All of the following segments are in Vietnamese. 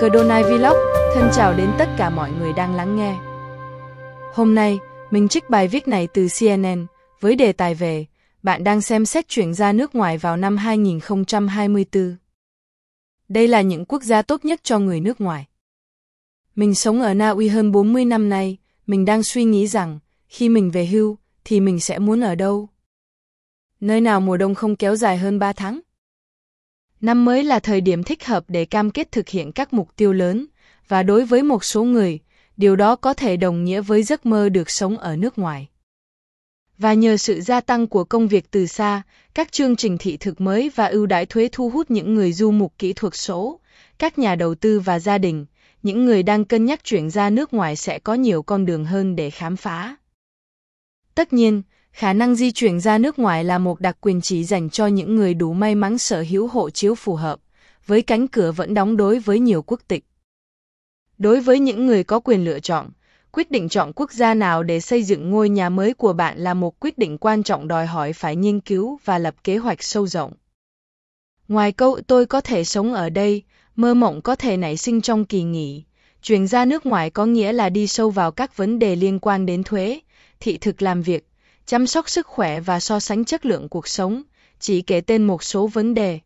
Cardonai Vlog, thân chào đến tất cả mọi người đang lắng nghe. Hôm nay, mình trích bài viết này từ CNN, với đề tài về Bạn đang xem xét chuyển ra nước ngoài vào năm 2024. Đây là những quốc gia tốt nhất cho người nước ngoài. Mình sống ở Na Uy hơn 40 năm nay, mình đang suy nghĩ rằng, khi mình về hưu, thì mình sẽ muốn ở đâu? Nơi nào mùa đông không kéo dài hơn 3 tháng? Năm mới là thời điểm thích hợp để cam kết thực hiện các mục tiêu lớn, và đối với một số người, điều đó có thể đồng nghĩa với giấc mơ được sống ở nước ngoài. Và nhờ sự gia tăng của công việc từ xa, các chương trình thị thực mới và ưu đãi thuế thu hút những người du mục kỹ thuật số, các nhà đầu tư và gia đình, những người đang cân nhắc chuyển ra nước ngoài sẽ có nhiều con đường hơn để khám phá. Tất nhiên, khả năng di chuyển ra nước ngoài là một đặc quyền chỉ dành cho những người đủ may mắn sở hữu hộ chiếu phù hợp, với cánh cửa vẫn đóng đối với nhiều quốc tịch. Đối với những người có quyền lựa chọn, quyết định chọn quốc gia nào để xây dựng ngôi nhà mới của bạn là một quyết định quan trọng đòi hỏi phải nghiên cứu và lập kế hoạch sâu rộng. Ngoài câu tôi có thể sống ở đây, mơ mộng có thể nảy sinh trong kỳ nghỉ, chuyển ra nước ngoài có nghĩa là đi sâu vào các vấn đề liên quan đến thuế, thị thực làm việc, chăm sóc sức khỏe và so sánh chất lượng cuộc sống, chỉ kể tên một số vấn đề.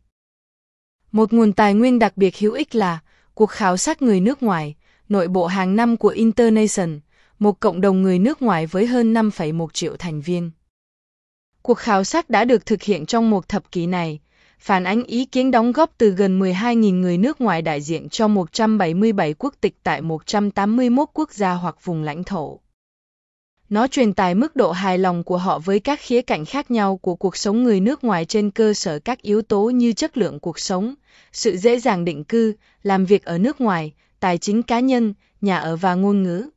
Một nguồn tài nguyên đặc biệt hữu ích là cuộc khảo sát người nước ngoài, nội bộ hàng năm của Internation, một cộng đồng người nước ngoài với hơn 5,1 triệu thành viên. Cuộc khảo sát đã được thực hiện trong một thập kỷ này, phản ánh ý kiến đóng góp từ gần 12.000 người nước ngoài đại diện cho 177 quốc tịch tại 181 quốc gia hoặc vùng lãnh thổ. Nó truyền tải mức độ hài lòng của họ với các khía cạnh khác nhau của cuộc sống người nước ngoài trên cơ sở các yếu tố như chất lượng cuộc sống, sự dễ dàng định cư, làm việc ở nước ngoài, tài chính cá nhân, nhà ở và ngôn ngữ.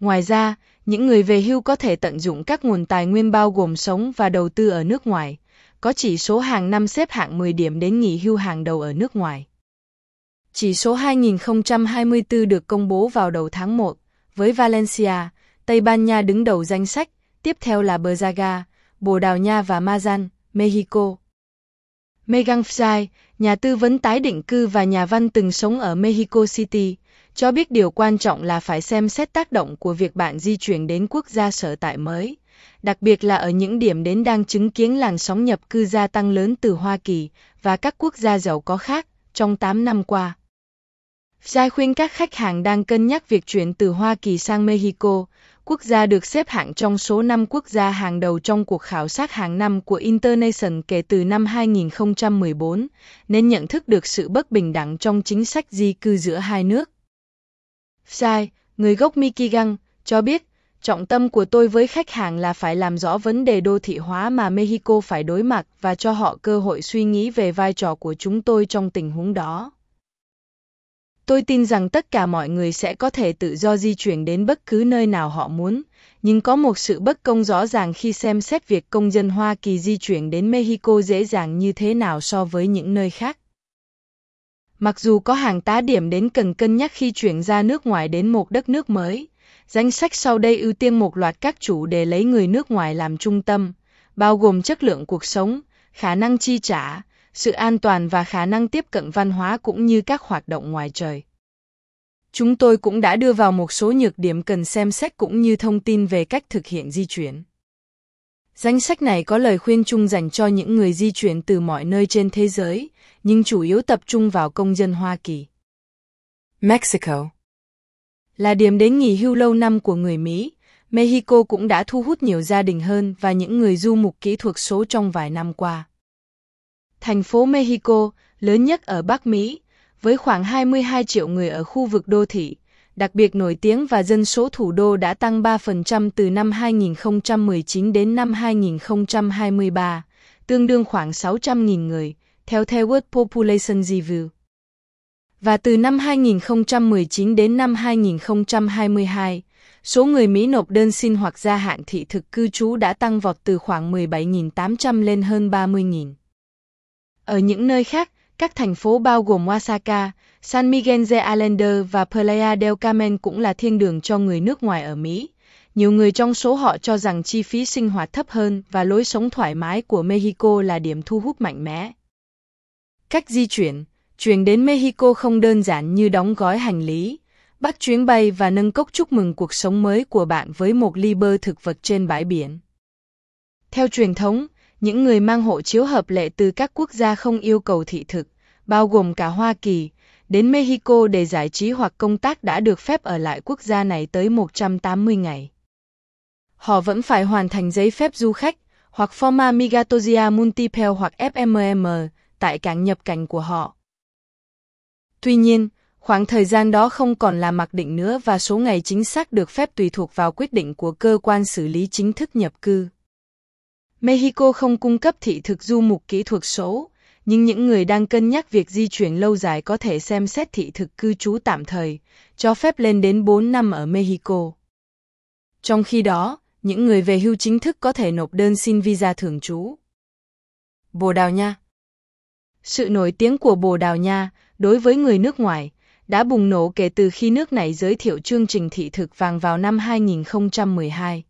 Ngoài ra, những người về hưu có thể tận dụng các nguồn tài nguyên bao gồm sống và đầu tư ở nước ngoài, có chỉ số hàng năm xếp hạng 10 điểm đến nghỉ hưu hàng đầu ở nước ngoài. Chỉ số 2024 được công bố vào đầu tháng 1, với Valencia, Tây Ban Nha đứng đầu danh sách, tiếp theo là Braga, Bồ Đào Nha và Mazan, Mexico. Megan Fry, nhà tư vấn tái định cư và nhà văn từng sống ở Mexico City, cho biết điều quan trọng là phải xem xét tác động của việc bạn di chuyển đến quốc gia sở tại mới, đặc biệt là ở những điểm đến đang chứng kiến làn sóng nhập cư gia tăng lớn từ Hoa Kỳ và các quốc gia giàu có khác trong 8 năm qua. Jai khuyên các khách hàng đang cân nhắc việc chuyển từ Hoa Kỳ sang Mexico, quốc gia được xếp hạng trong số 5 quốc gia hàng đầu trong cuộc khảo sát hàng năm của Internation kể từ năm 2014, nên nhận thức được sự bất bình đẳng trong chính sách di cư giữa hai nước. Jai, người gốc Michigan, cho biết, trọng tâm của tôi với khách hàng là phải làm rõ vấn đề đô thị hóa mà Mexico phải đối mặt và cho họ cơ hội suy nghĩ về vai trò của chúng tôi trong tình huống đó. Tôi tin rằng tất cả mọi người sẽ có thể tự do di chuyển đến bất cứ nơi nào họ muốn, nhưng có một sự bất công rõ ràng khi xem xét việc công dân Hoa Kỳ di chuyển đến Mexico dễ dàng như thế nào so với những nơi khác. Mặc dù có hàng tá điểm đến cần cân nhắc khi chuyển ra nước ngoài đến một đất nước mới, danh sách sau đây ưu tiên một loạt các chủ đề lấy người nước ngoài làm trung tâm, bao gồm chất lượng cuộc sống, khả năng chi trả, sự an toàn và khả năng tiếp cận văn hóa cũng như các hoạt động ngoài trời. Chúng tôi cũng đã đưa vào một số nhược điểm cần xem xét cũng như thông tin về cách thực hiện di chuyển. Danh sách này có lời khuyên chung dành cho những người di chuyển từ mọi nơi trên thế giới, nhưng chủ yếu tập trung vào công dân Hoa Kỳ. Mexico là điểm đến nghỉ hưu lâu năm của người Mỹ, Mexico cũng đã thu hút nhiều gia đình hơn và những người du mục kỹ thuật số trong vài năm qua thành phố Mexico, lớn nhất ở Bắc Mỹ, với khoảng 22 triệu người ở khu vực đô thị, đặc biệt nổi tiếng và dân số thủ đô đã tăng 3% từ năm 2019 đến năm 2023, tương đương khoảng 600.000 người, theo The World Population Review. Và từ năm 2019 đến năm 2022, số người Mỹ nộp đơn xin hoặc gia hạn thị thực cư trú đã tăng vọt từ khoảng 17.800 lên hơn 30.000. Ở những nơi khác, các thành phố bao gồm Oaxaca, San Miguel de Allende và Playa del Carmen cũng là thiên đường cho người nước ngoài ở Mỹ. Nhiều người trong số họ cho rằng chi phí sinh hoạt thấp hơn và lối sống thoải mái của Mexico là điểm thu hút mạnh mẽ. Cách di chuyển Chuyển đến Mexico không đơn giản như đóng gói hành lý. Bắt chuyến bay và nâng cốc chúc mừng cuộc sống mới của bạn với một ly bơ thực vật trên bãi biển. Theo truyền thống, những người mang hộ chiếu hợp lệ từ các quốc gia không yêu cầu thị thực, bao gồm cả Hoa Kỳ, đến Mexico để giải trí hoặc công tác đã được phép ở lại quốc gia này tới 180 ngày. Họ vẫn phải hoàn thành giấy phép du khách hoặc Forma Migratoria Multipel hoặc FMM tại cảng nhập cảnh của họ. Tuy nhiên, khoảng thời gian đó không còn là mặc định nữa và số ngày chính xác được phép tùy thuộc vào quyết định của cơ quan xử lý chính thức nhập cư. Mexico không cung cấp thị thực du mục kỹ thuật số, nhưng những người đang cân nhắc việc di chuyển lâu dài có thể xem xét thị thực cư trú tạm thời, cho phép lên đến 4 năm ở Mexico. Trong khi đó, những người về hưu chính thức có thể nộp đơn xin visa thường trú. Bồ Đào Nha Sự nổi tiếng của Bồ Đào Nha đối với người nước ngoài đã bùng nổ kể từ khi nước này giới thiệu chương trình thị thực vàng vào năm 2012.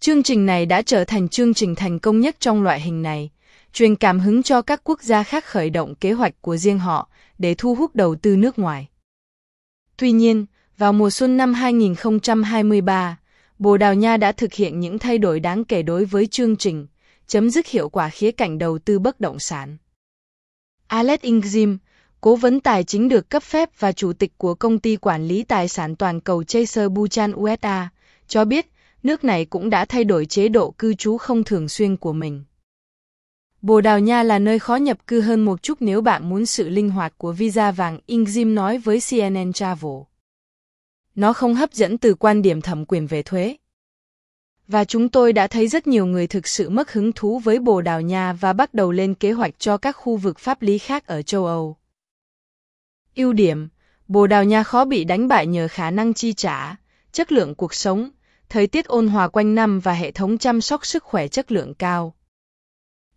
Chương trình này đã trở thành chương trình thành công nhất trong loại hình này, truyền cảm hứng cho các quốc gia khác khởi động kế hoạch của riêng họ để thu hút đầu tư nước ngoài. Tuy nhiên, vào mùa xuân năm 2023, Bồ Đào Nha đã thực hiện những thay đổi đáng kể đối với chương trình, chấm dứt hiệu quả khía cạnh đầu tư bất động sản. Alex Ingzim, cố vấn tài chính được cấp phép và chủ tịch của công ty quản lý tài sản toàn cầu Chaser Buchan USA, cho biết nước này cũng đã thay đổi chế độ cư trú không thường xuyên của mình. Bồ Đào Nha là nơi khó nhập cư hơn một chút nếu bạn muốn sự linh hoạt của visa vàng, Ingzim nói với CNN Travel. Nó không hấp dẫn từ quan điểm thẩm quyền về thuế. Và chúng tôi đã thấy rất nhiều người thực sự mất hứng thú với Bồ Đào Nha và bắt đầu lên kế hoạch cho các khu vực pháp lý khác ở châu Âu. Ưu điểm, Bồ Đào Nha khó bị đánh bại nhờ khả năng chi trả, chất lượng cuộc sống, thời tiết ôn hòa quanh năm và hệ thống chăm sóc sức khỏe chất lượng cao.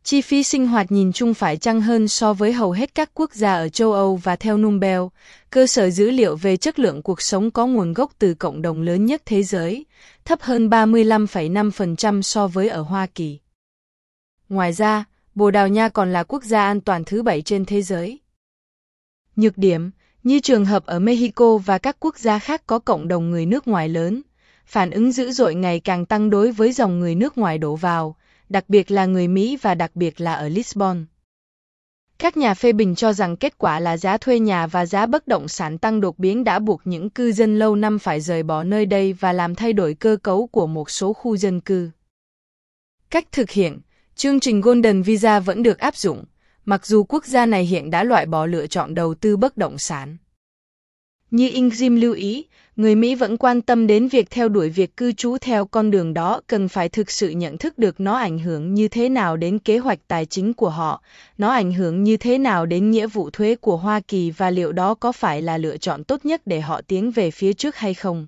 Chi phí sinh hoạt nhìn chung phải chăng hơn so với hầu hết các quốc gia ở châu Âu và theo Numbel, cơ sở dữ liệu về chất lượng cuộc sống có nguồn gốc từ cộng đồng lớn nhất thế giới, thấp hơn 35,5% so với ở Hoa Kỳ. Ngoài ra, Bồ Đào Nha còn là quốc gia an toàn thứ bảy trên thế giới. Nhược điểm, như trường hợp ở Mexico và các quốc gia khác có cộng đồng người nước ngoài lớn, phản ứng dữ dội ngày càng tăng đối với dòng người nước ngoài đổ vào, đặc biệt là người Mỹ và đặc biệt là ở Lisbon. Các nhà phê bình cho rằng kết quả là giá thuê nhà và giá bất động sản tăng đột biến đã buộc những cư dân lâu năm phải rời bỏ nơi đây và làm thay đổi cơ cấu của một số khu dân cư. Cách thực hiện, chương trình Golden Visa vẫn được áp dụng, mặc dù quốc gia này hiện đã loại bỏ lựa chọn đầu tư bất động sản. Như Ingrim lưu ý, người Mỹ vẫn quan tâm đến việc theo đuổi việc cư trú theo con đường đó cần phải thực sự nhận thức được nó ảnh hưởng như thế nào đến kế hoạch tài chính của họ, nó ảnh hưởng như thế nào đến nghĩa vụ thuế của Hoa Kỳ và liệu đó có phải là lựa chọn tốt nhất để họ tiến về phía trước hay không.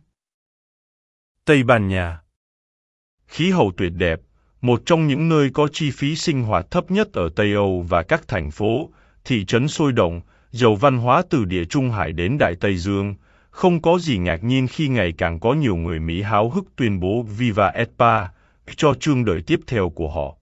Tây Ban Nha Khí hậu tuyệt đẹp, một trong những nơi có chi phí sinh hoạt thấp nhất ở Tây Âu và các thành phố, thị trấn sôi động, giàu văn hóa từ địa Trung Hải đến Đại Tây Dương, không có gì ngạc nhiên khi ngày càng có nhiều người Mỹ háo hức tuyên bố Viva Espa cho chương đời tiếp theo của họ.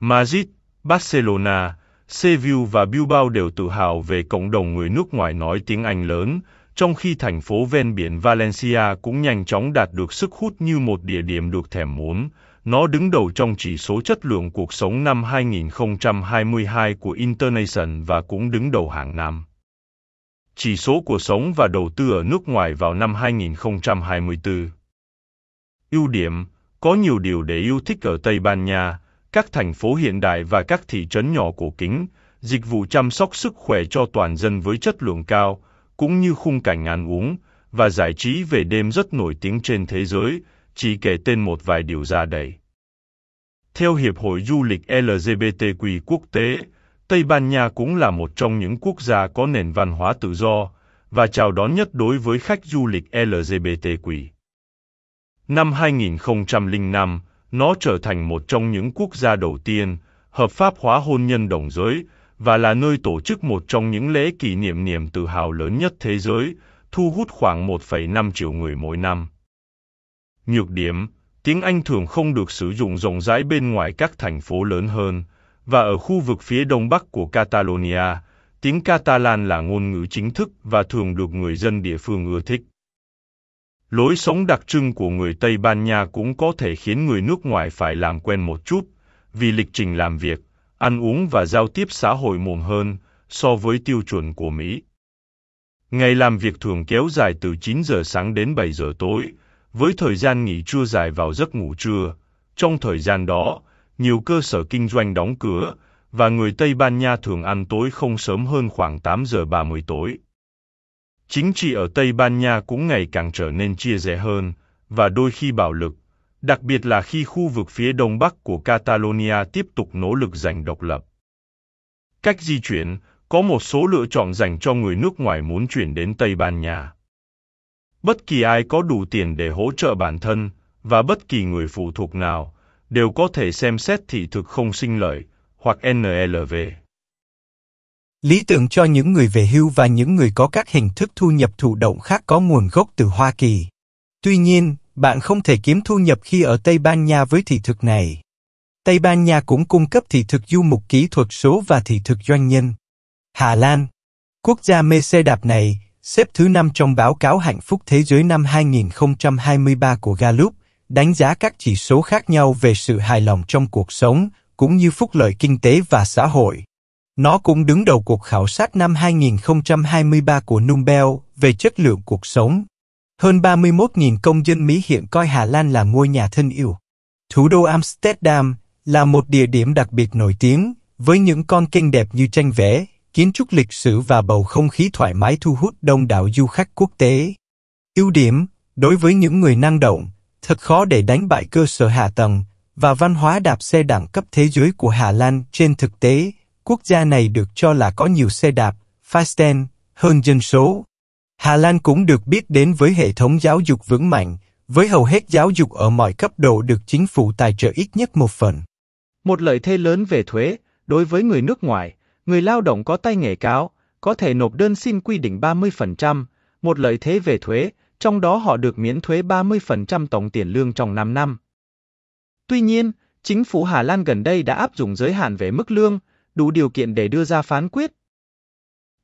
Madrid, Barcelona, Seville và Bilbao đều tự hào về cộng đồng người nước ngoài nói tiếng Anh lớn, trong khi thành phố ven biển Valencia cũng nhanh chóng đạt được sức hút như một địa điểm được thèm muốn. Nó đứng đầu trong chỉ số chất lượng cuộc sống năm 2022 của Internation và cũng đứng đầu hàng năm chỉ số cuộc sống và đầu tư ở nước ngoài vào năm 2024. Ưu điểm, có nhiều điều để yêu thích ở Tây Ban Nha, các thành phố hiện đại và các thị trấn nhỏ cổ kính, dịch vụ chăm sóc sức khỏe cho toàn dân với chất lượng cao, cũng như khung cảnh ăn uống và giải trí về đêm rất nổi tiếng trên thế giới, chỉ kể tên một vài điều ra đây. Theo Hiệp hội Du lịch LGBTQ quốc tế, Tây Ban Nha cũng là một trong những quốc gia có nền văn hóa tự do và chào đón nhất đối với khách du lịch LGBTQ. Năm 2005, nó trở thành một trong những quốc gia đầu tiên hợp pháp hóa hôn nhân đồng giới và là nơi tổ chức một trong những lễ kỷ niệm niềm tự hào lớn nhất thế giới, thu hút khoảng 1,5 triệu người mỗi năm. Nhược điểm, tiếng Anh thường không được sử dụng rộng rãi bên ngoài các thành phố lớn hơn, và ở khu vực phía đông bắc của Catalonia, tiếng Catalan là ngôn ngữ chính thức và thường được người dân địa phương ưa thích. Lối sống đặc trưng của người Tây Ban Nha cũng có thể khiến người nước ngoài phải làm quen một chút, vì lịch trình làm việc, ăn uống và giao tiếp xã hội mồm hơn so với tiêu chuẩn của Mỹ. Ngày làm việc thường kéo dài từ 9 giờ sáng đến 7 giờ tối, với thời gian nghỉ trưa dài vào giấc ngủ trưa. Trong thời gian đó, nhiều cơ sở kinh doanh đóng cửa, và người Tây Ban Nha thường ăn tối không sớm hơn khoảng 8 giờ 30 tối. Chính trị ở Tây Ban Nha cũng ngày càng trở nên chia rẽ hơn, và đôi khi bạo lực, đặc biệt là khi khu vực phía đông bắc của Catalonia tiếp tục nỗ lực giành độc lập. Cách di chuyển, có một số lựa chọn dành cho người nước ngoài muốn chuyển đến Tây Ban Nha. Bất kỳ ai có đủ tiền để hỗ trợ bản thân, và bất kỳ người phụ thuộc nào, đều có thể xem xét thị thực không sinh lợi, hoặc NLV. Lý tưởng cho những người về hưu và những người có các hình thức thu nhập thụ động khác có nguồn gốc từ Hoa Kỳ. Tuy nhiên, bạn không thể kiếm thu nhập khi ở Tây Ban Nha với thị thực này. Tây Ban Nha cũng cung cấp thị thực du mục kỹ thuật số và thị thực doanh nhân. Hà Lan, quốc gia mê xe đạp này, xếp thứ năm trong báo cáo hạnh phúc thế giới năm 2023 của Gallup, đánh giá các chỉ số khác nhau về sự hài lòng trong cuộc sống cũng như phúc lợi kinh tế và xã hội. Nó cũng đứng đầu cuộc khảo sát năm 2023 của Numbel về chất lượng cuộc sống. Hơn 31.000 công dân Mỹ hiện coi Hà Lan là ngôi nhà thân yêu. Thủ đô Amsterdam là một địa điểm đặc biệt nổi tiếng, với những con kênh đẹp như tranh vẽ, kiến trúc lịch sử và bầu không khí thoải mái thu hút đông đảo du khách quốc tế. Ưu điểm, đối với những người năng động, Thật khó để đánh bại cơ sở hạ tầng và văn hóa đạp xe đẳng cấp thế giới của Hà Lan. Trên thực tế, quốc gia này được cho là có nhiều xe đạp, Fasten, hơn dân số. Hà Lan cũng được biết đến với hệ thống giáo dục vững mạnh, với hầu hết giáo dục ở mọi cấp độ được chính phủ tài trợ ít nhất một phần. Một lợi thế lớn về thuế, đối với người nước ngoài, người lao động có tay nghề cao, có thể nộp đơn xin quy định 30%, một lợi thế về thuế, trong đó họ được miễn thuế 30% tổng tiền lương trong 5 năm. Tuy nhiên, chính phủ Hà Lan gần đây đã áp dụng giới hạn về mức lương, đủ điều kiện để đưa ra phán quyết.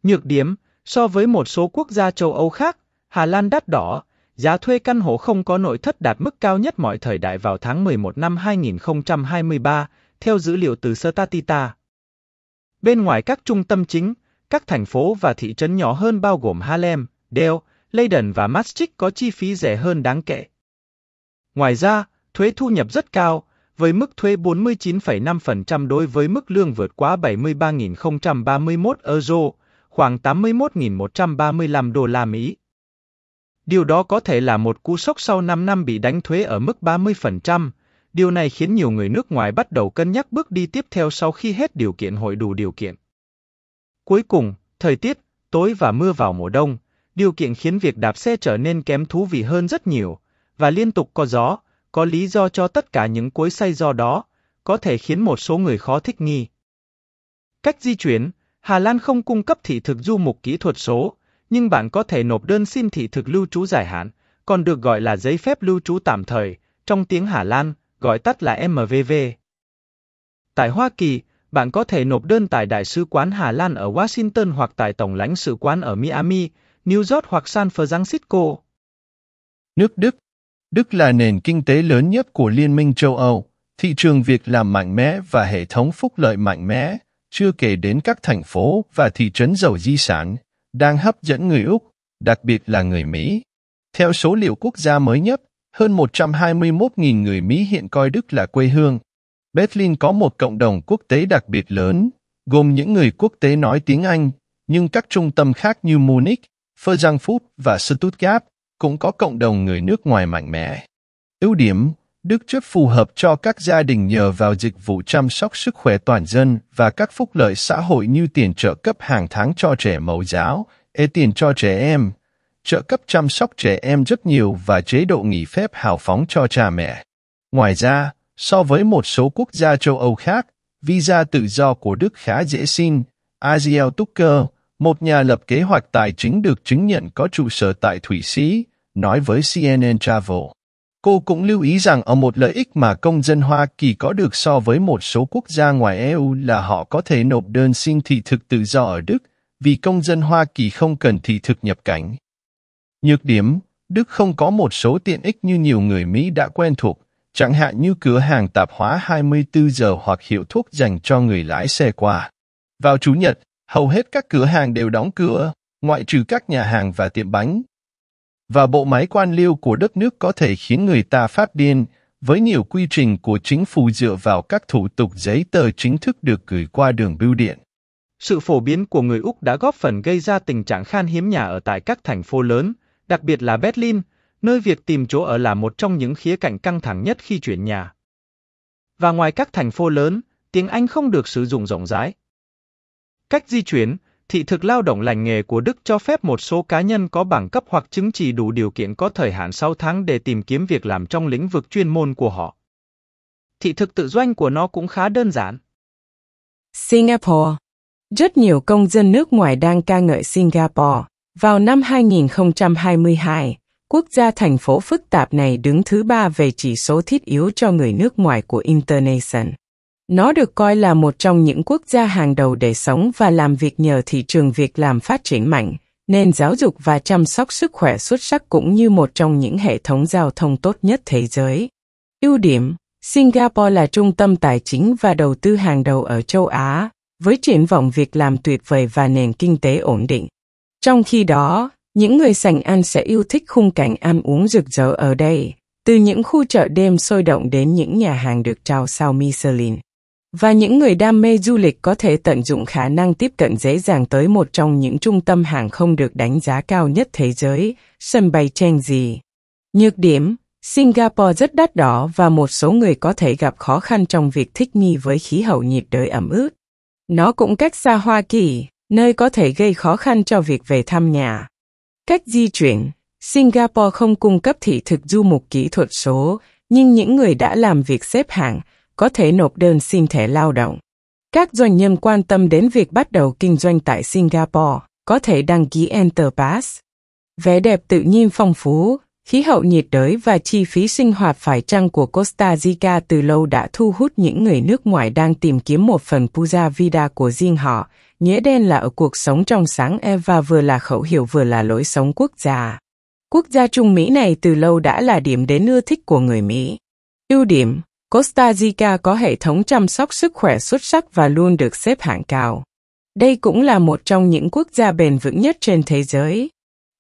Nhược điểm, so với một số quốc gia châu Âu khác, Hà Lan đắt đỏ, giá thuê căn hộ không có nội thất đạt mức cao nhất mọi thời đại vào tháng 11 năm 2023, theo dữ liệu từ Statista. Bên ngoài các trung tâm chính, các thành phố và thị trấn nhỏ hơn bao gồm Haarlem, Dale, Leyden và Maastricht có chi phí rẻ hơn đáng kể. Ngoài ra, thuế thu nhập rất cao, với mức thuế 49,5% đối với mức lương vượt quá 73.031 euro, khoảng 81.135 đô la Mỹ. Điều đó có thể là một cú sốc sau 5 năm bị đánh thuế ở mức 30%, điều này khiến nhiều người nước ngoài bắt đầu cân nhắc bước đi tiếp theo sau khi hết điều kiện hội đủ điều kiện. Cuối cùng, thời tiết, tối và mưa vào mùa đông, điều kiện khiến việc đạp xe trở nên kém thú vị hơn rất nhiều, và liên tục có gió, có lý do cho tất cả những cối say do đó, có thể khiến một số người khó thích nghi. Cách di chuyển, Hà Lan không cung cấp thị thực du mục kỹ thuật số, nhưng bạn có thể nộp đơn xin thị thực lưu trú dài hạn, còn được gọi là giấy phép lưu trú tạm thời, trong tiếng Hà Lan, gọi tắt là MVV. Tại Hoa Kỳ, bạn có thể nộp đơn tại Đại sứ quán Hà Lan ở Washington hoặc tại Tổng lãnh sự quán ở Miami, New York hoặc San Francisco. Nước Đức Đức là nền kinh tế lớn nhất của Liên minh châu Âu, thị trường việc làm mạnh mẽ và hệ thống phúc lợi mạnh mẽ, chưa kể đến các thành phố và thị trấn giàu di sản, đang hấp dẫn người Úc, đặc biệt là người Mỹ. Theo số liệu quốc gia mới nhất, hơn 121.000 người Mỹ hiện coi Đức là quê hương. Berlin có một cộng đồng quốc tế đặc biệt lớn, gồm những người quốc tế nói tiếng Anh, nhưng các trung tâm khác như Munich, Frankfurt và Stuttgart cũng có cộng đồng người nước ngoài mạnh mẽ. Ưu điểm, Đức rất phù hợp cho các gia đình nhờ vào dịch vụ chăm sóc sức khỏe toàn dân và các phúc lợi xã hội như tiền trợ cấp hàng tháng cho trẻ mẫu giáo, e tiền cho trẻ em, trợ cấp chăm sóc trẻ em rất nhiều và chế độ nghỉ phép hào phóng cho cha mẹ. Ngoài ra, so với một số quốc gia châu Âu khác, visa tự do của Đức khá dễ xin. Aziel Tucker, một nhà lập kế hoạch tài chính được chứng nhận có trụ sở tại Thụy Sĩ, nói với CNN Travel. Cô cũng lưu ý rằng ở một lợi ích mà công dân Hoa Kỳ có được so với một số quốc gia ngoài EU là họ có thể nộp đơn xin thị thực tự do ở Đức, vì công dân Hoa Kỳ không cần thị thực nhập cảnh. Nhược điểm, Đức không có một số tiện ích như nhiều người Mỹ đã quen thuộc, chẳng hạn như cửa hàng tạp hóa 24 giờ hoặc hiệu thuốc dành cho người lái xe qua. Vào Chủ nhật, hầu hết các cửa hàng đều đóng cửa, ngoại trừ các nhà hàng và tiệm bánh. Và bộ máy quan liêu của đất nước có thể khiến người ta phát điên, với nhiều quy trình của chính phủ dựa vào các thủ tục giấy tờ chính thức được gửi qua đường bưu điện. Sự phổ biến của người Úc đã góp phần gây ra tình trạng khan hiếm nhà ở tại các thành phố lớn, đặc biệt là Berlin, nơi việc tìm chỗ ở là một trong những khía cạnh căng thẳng nhất khi chuyển nhà. Và ngoài các thành phố lớn, tiếng Anh không được sử dụng rộng rãi. Cách di chuyển, thị thực lao động lành nghề của Đức cho phép một số cá nhân có bằng cấp hoặc chứng chỉ đủ điều kiện có thời hạn 6 tháng để tìm kiếm việc làm trong lĩnh vực chuyên môn của họ. Thị thực tự doanh của nó cũng khá đơn giản. Singapore Rất nhiều công dân nước ngoài đang ca ngợi Singapore. Vào năm 2022, quốc gia thành phố phức tạp này đứng thứ ba về chỉ số thiết yếu cho người nước ngoài của Internation. Nó được coi là một trong những quốc gia hàng đầu để sống và làm việc nhờ thị trường việc làm phát triển mạnh, nên giáo dục và chăm sóc sức khỏe xuất sắc cũng như một trong những hệ thống giao thông tốt nhất thế giới. Ưu điểm Singapore là trung tâm tài chính và đầu tư hàng đầu ở châu Á, với triển vọng việc làm tuyệt vời và nền kinh tế ổn định. Trong khi đó, những người sành ăn sẽ yêu thích khung cảnh ăn uống rực rỡ ở đây, từ những khu chợ đêm sôi động đến những nhà hàng được trao sao Michelin và những người đam mê du lịch có thể tận dụng khả năng tiếp cận dễ dàng tới một trong những trung tâm hàng không được đánh giá cao nhất thế giới, sân bay Changi. Nhược điểm, Singapore rất đắt đỏ và một số người có thể gặp khó khăn trong việc thích nghi với khí hậu nhiệt đới ẩm ướt. Nó cũng cách xa Hoa Kỳ, nơi có thể gây khó khăn cho việc về thăm nhà. Cách di chuyển, Singapore không cung cấp thị thực du mục kỹ thuật số, nhưng những người đã làm việc xếp hạng, có thể nộp đơn xin thẻ lao động. Các doanh nhân quan tâm đến việc bắt đầu kinh doanh tại Singapore có thể đăng ký Enterpass. Vẻ đẹp tự nhiên phong phú, khí hậu nhiệt đới và chi phí sinh hoạt phải chăng của Costa Rica từ lâu đã thu hút những người nước ngoài đang tìm kiếm một phần Puja Vida của riêng họ, nghĩa đen là ở cuộc sống trong sáng e và vừa là khẩu hiệu vừa là lối sống quốc gia. Quốc gia Trung Mỹ này từ lâu đã là điểm đến ưa thích của người Mỹ. Ưu điểm Costa Rica có hệ thống chăm sóc sức khỏe xuất sắc và luôn được xếp hạng cao. Đây cũng là một trong những quốc gia bền vững nhất trên thế giới.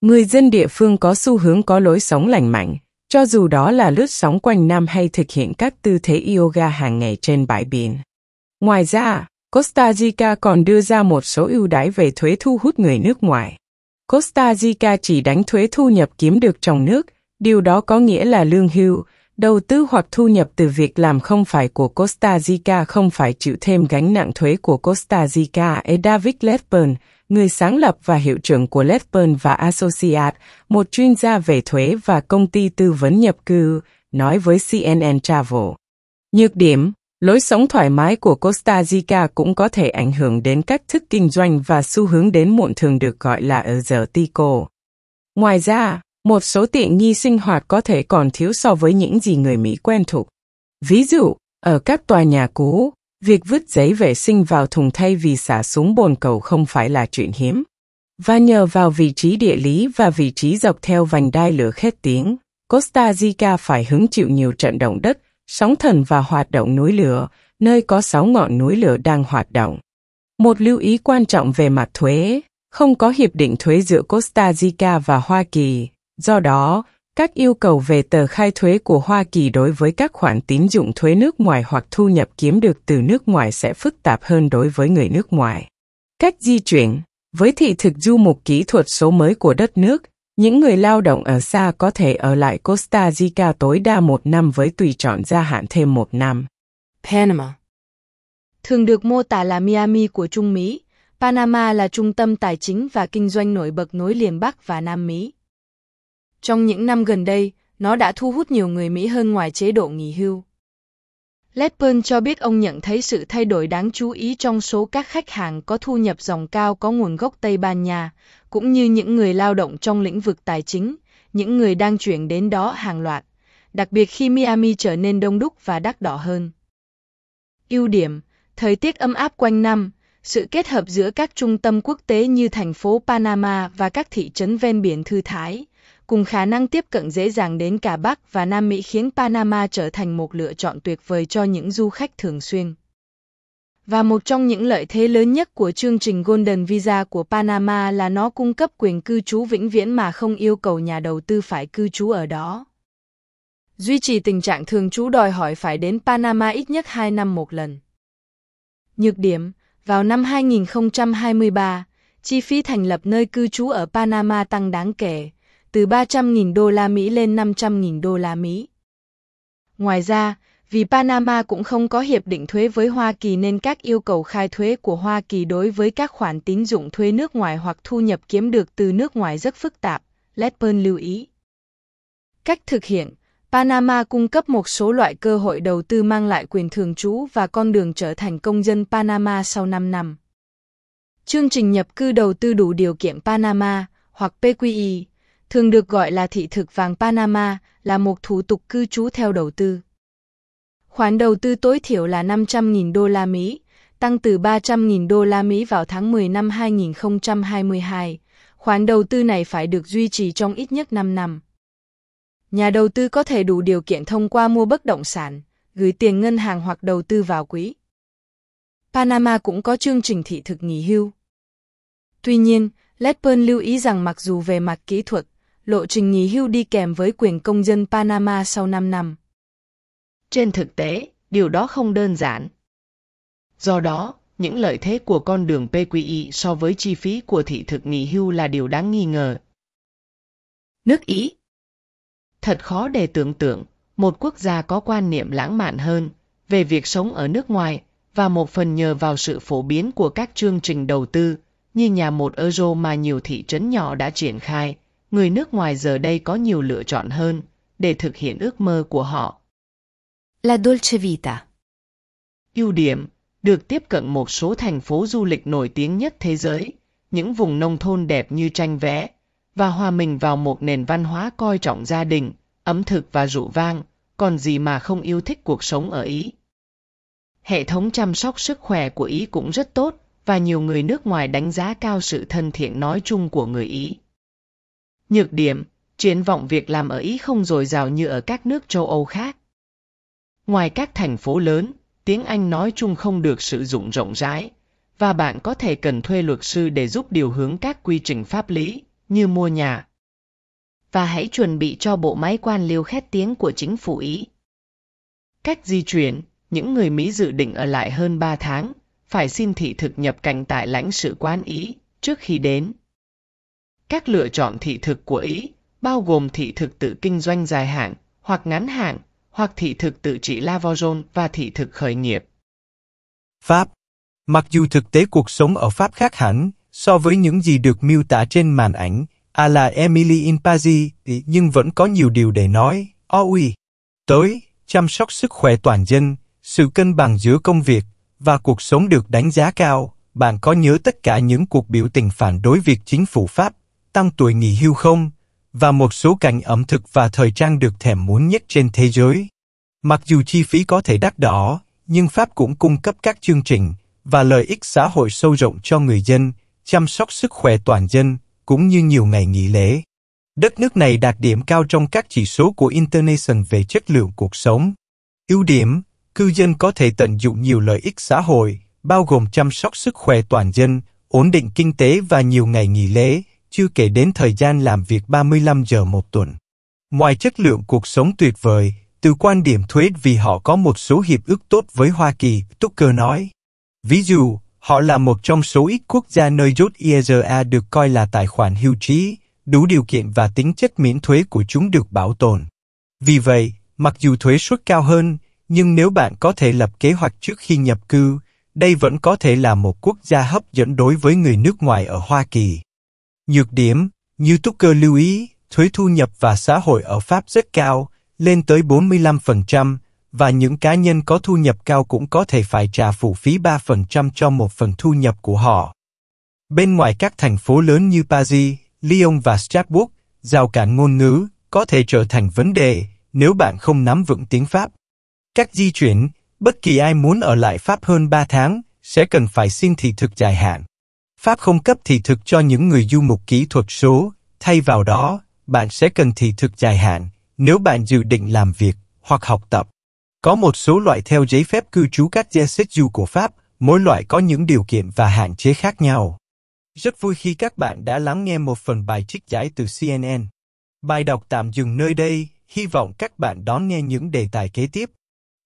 Người dân địa phương có xu hướng có lối sống lành mạnh, cho dù đó là lướt sóng quanh năm hay thực hiện các tư thế yoga hàng ngày trên bãi biển. Ngoài ra, Costa Rica còn đưa ra một số ưu đãi về thuế thu hút người nước ngoài. Costa Rica chỉ đánh thuế thu nhập kiếm được trong nước, điều đó có nghĩa là lương hưu, Đầu tư hoặc thu nhập từ việc làm không phải của Costa Rica không phải chịu thêm gánh nặng thuế của Costa Rica. E David Ledburn, người sáng lập và hiệu trưởng của Ledburn và Associates, một chuyên gia về thuế và công ty tư vấn nhập cư, nói với CNN Travel. Nhược điểm, lối sống thoải mái của Costa Rica cũng có thể ảnh hưởng đến cách thức kinh doanh và xu hướng đến muộn thường được gọi là ở giờ tico. Ngoài ra, một số tiện nghi sinh hoạt có thể còn thiếu so với những gì người Mỹ quen thuộc. Ví dụ, ở các tòa nhà cũ, việc vứt giấy vệ sinh vào thùng thay vì xả xuống bồn cầu không phải là chuyện hiếm. Và nhờ vào vị trí địa lý và vị trí dọc theo vành đai lửa khét tiếng, Costa Rica phải hứng chịu nhiều trận động đất, sóng thần và hoạt động núi lửa, nơi có 6 ngọn núi lửa đang hoạt động. Một lưu ý quan trọng về mặt thuế, không có hiệp định thuế giữa Costa Rica và Hoa Kỳ, Do đó, các yêu cầu về tờ khai thuế của Hoa Kỳ đối với các khoản tín dụng thuế nước ngoài hoặc thu nhập kiếm được từ nước ngoài sẽ phức tạp hơn đối với người nước ngoài. Cách di chuyển Với thị thực du mục kỹ thuật số mới của đất nước, những người lao động ở xa có thể ở lại Costa Rica tối đa một năm với tùy chọn gia hạn thêm một năm. Panama Thường được mô tả là Miami của Trung Mỹ, Panama là trung tâm tài chính và kinh doanh nổi bật nối liền Bắc và Nam Mỹ. Trong những năm gần đây, nó đã thu hút nhiều người Mỹ hơn ngoài chế độ nghỉ hưu. Ledburn cho biết ông nhận thấy sự thay đổi đáng chú ý trong số các khách hàng có thu nhập dòng cao có nguồn gốc Tây Ban Nha, cũng như những người lao động trong lĩnh vực tài chính, những người đang chuyển đến đó hàng loạt, đặc biệt khi Miami trở nên đông đúc và đắt đỏ hơn. Ưu điểm, thời tiết ấm áp quanh năm, sự kết hợp giữa các trung tâm quốc tế như thành phố Panama và các thị trấn ven biển thư thái, cùng khả năng tiếp cận dễ dàng đến cả Bắc và Nam Mỹ khiến Panama trở thành một lựa chọn tuyệt vời cho những du khách thường xuyên. Và một trong những lợi thế lớn nhất của chương trình Golden Visa của Panama là nó cung cấp quyền cư trú vĩnh viễn mà không yêu cầu nhà đầu tư phải cư trú ở đó. Duy trì tình trạng thường trú đòi hỏi phải đến Panama ít nhất 2 năm một lần. Nhược điểm, vào năm 2023, chi phí thành lập nơi cư trú ở Panama tăng đáng kể, từ 300.000 đô la Mỹ lên 500.000 đô la Mỹ. Ngoài ra, vì Panama cũng không có hiệp định thuế với Hoa Kỳ nên các yêu cầu khai thuế của Hoa Kỳ đối với các khoản tín dụng thuế nước ngoài hoặc thu nhập kiếm được từ nước ngoài rất phức tạp, Ledburn lưu ý. Cách thực hiện Panama cung cấp một số loại cơ hội đầu tư mang lại quyền thường trú và con đường trở thành công dân Panama sau 5 năm. Chương trình nhập cư đầu tư đủ điều kiện Panama hoặc PQI e, thường được gọi là thị thực vàng Panama, là một thủ tục cư trú theo đầu tư. Khoản đầu tư tối thiểu là 500.000 đô la Mỹ, tăng từ 300.000 đô la Mỹ vào tháng 10 năm 2022. Khoản đầu tư này phải được duy trì trong ít nhất 5 năm. Nhà đầu tư có thể đủ điều kiện thông qua mua bất động sản, gửi tiền ngân hàng hoặc đầu tư vào quỹ. Panama cũng có chương trình thị thực nghỉ hưu. Tuy nhiên, Ledburn lưu ý rằng mặc dù về mặt kỹ thuật, lộ trình nghỉ hưu đi kèm với quyền công dân Panama sau 5 năm. Trên thực tế, điều đó không đơn giản. Do đó, những lợi thế của con đường PQI e so với chi phí của thị thực nghỉ hưu là điều đáng nghi ngờ. Nước Ý Thật khó để tưởng tượng, một quốc gia có quan niệm lãng mạn hơn về việc sống ở nước ngoài và một phần nhờ vào sự phổ biến của các chương trình đầu tư như nhà một euro mà nhiều thị trấn nhỏ đã triển khai người nước ngoài giờ đây có nhiều lựa chọn hơn để thực hiện ước mơ của họ. La Dolce Vita Ưu điểm Được tiếp cận một số thành phố du lịch nổi tiếng nhất thế giới, những vùng nông thôn đẹp như tranh vẽ, và hòa mình vào một nền văn hóa coi trọng gia đình, ẩm thực và rượu vang, còn gì mà không yêu thích cuộc sống ở Ý. Hệ thống chăm sóc sức khỏe của Ý cũng rất tốt, và nhiều người nước ngoài đánh giá cao sự thân thiện nói chung của người Ý. Nhược điểm, triển vọng việc làm ở Ý không dồi dào như ở các nước châu Âu khác. Ngoài các thành phố lớn, tiếng Anh nói chung không được sử dụng rộng rãi, và bạn có thể cần thuê luật sư để giúp điều hướng các quy trình pháp lý, như mua nhà. Và hãy chuẩn bị cho bộ máy quan liêu khét tiếng của chính phủ Ý. Cách di chuyển, những người Mỹ dự định ở lại hơn 3 tháng, phải xin thị thực nhập cảnh tại lãnh sự quán Ý trước khi đến. Các lựa chọn thị thực của Ý bao gồm thị thực tự kinh doanh dài hạn hoặc ngắn hạn, hoặc thị thực tự trị Lavorzone và thị thực khởi nghiệp. Pháp Mặc dù thực tế cuộc sống ở Pháp khác hẳn so với những gì được miêu tả trên màn ảnh, à là Emily in Paris, nhưng vẫn có nhiều điều để nói. Ôi, tới, chăm sóc sức khỏe toàn dân, sự cân bằng giữa công việc và cuộc sống được đánh giá cao. Bạn có nhớ tất cả những cuộc biểu tình phản đối việc chính phủ Pháp tăng tuổi nghỉ hưu không, và một số cảnh ẩm thực và thời trang được thèm muốn nhất trên thế giới. Mặc dù chi phí có thể đắt đỏ, nhưng Pháp cũng cung cấp các chương trình và lợi ích xã hội sâu rộng cho người dân, chăm sóc sức khỏe toàn dân, cũng như nhiều ngày nghỉ lễ. Đất nước này đạt điểm cao trong các chỉ số của International về chất lượng cuộc sống. Ưu điểm, cư dân có thể tận dụng nhiều lợi ích xã hội, bao gồm chăm sóc sức khỏe toàn dân, ổn định kinh tế và nhiều ngày nghỉ lễ, chưa kể đến thời gian làm việc 35 giờ một tuần. Ngoài chất lượng cuộc sống tuyệt vời, từ quan điểm thuế vì họ có một số hiệp ước tốt với Hoa Kỳ, Tucker nói. Ví dụ, họ là một trong số ít quốc gia nơi rút IRA e được coi là tài khoản hưu trí, đủ điều kiện và tính chất miễn thuế của chúng được bảo tồn. Vì vậy, mặc dù thuế suất cao hơn, nhưng nếu bạn có thể lập kế hoạch trước khi nhập cư, đây vẫn có thể là một quốc gia hấp dẫn đối với người nước ngoài ở Hoa Kỳ. Nhược điểm, YouTuber lưu ý, thuế thu nhập và xã hội ở Pháp rất cao, lên tới 45%, và những cá nhân có thu nhập cao cũng có thể phải trả phụ phí 3% cho một phần thu nhập của họ. Bên ngoài các thành phố lớn như Paris, Lyon và Strasbourg, rào cản ngôn ngữ có thể trở thành vấn đề nếu bạn không nắm vững tiếng Pháp. Các di chuyển, bất kỳ ai muốn ở lại Pháp hơn 3 tháng sẽ cần phải xin thị thực dài hạn. Pháp không cấp thị thực cho những người du mục kỹ thuật số, thay vào đó, bạn sẽ cần thị thực dài hạn nếu bạn dự định làm việc hoặc học tập. Có một số loại theo giấy phép cư trú các du của Pháp, mỗi loại có những điều kiện và hạn chế khác nhau. Rất vui khi các bạn đã lắng nghe một phần bài trích giải từ CNN. Bài đọc tạm dừng nơi đây, hy vọng các bạn đón nghe những đề tài kế tiếp.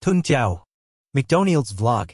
Thân chào! McDonald's Vlog